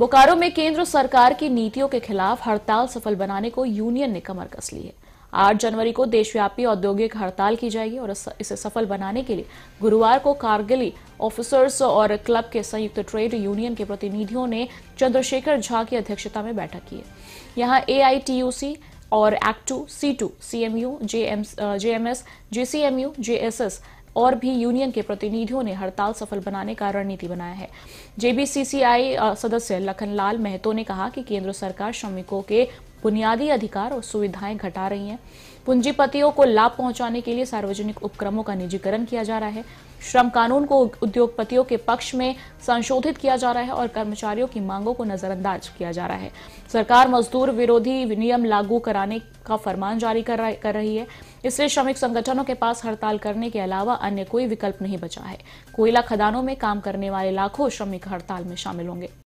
बोकारो में केंद्र सरकार की नीतियों के खिलाफ हड़ताल सफल बनाने को यूनियन ने कमर कस ली है आठ जनवरी को देशव्यापी औद्योगिक हड़ताल की जाएगी और इसे सफल बनाने के लिए गुरुवार को कारगिली ऑफिसर्स और क्लब के संयुक्त ट्रेड यूनियन के प्रतिनिधियों ने चंद्रशेखर झा की अध्यक्षता में बैठक की है यहाँ ए और act two C two C M U J M S J C M U J S S और भी यूनियन के प्रतिनिधियों ने हड़ताल सफल बनाने का रणनीति बनाया है जेबीसीसीआई सदस्य लखनलाल महतो ने कहा कि केंद्र सरकार श्रमिकों के बुनियादी अधिकार और सुविधाएं घटा रही हैं पूंजीपतियों को लाभ पहुंचाने के लिए सार्वजनिक उपक्रमों का निजीकरण किया जा रहा है श्रम कानून को उद्योगपतियों के पक्ष में संशोधित किया जा रहा है और कर्मचारियों की मांगों को नजरअंदाज किया जा रहा है सरकार मजदूर विरोधी नियम लागू कराने का फरमान जारी कर, कर रही है इससे श्रमिक संगठनों के पास हड़ताल करने के अलावा अन्य कोई विकल्प नहीं बचा है कोयला खदानों में काम करने वाले लाखों श्रमिक हड़ताल में शामिल होंगे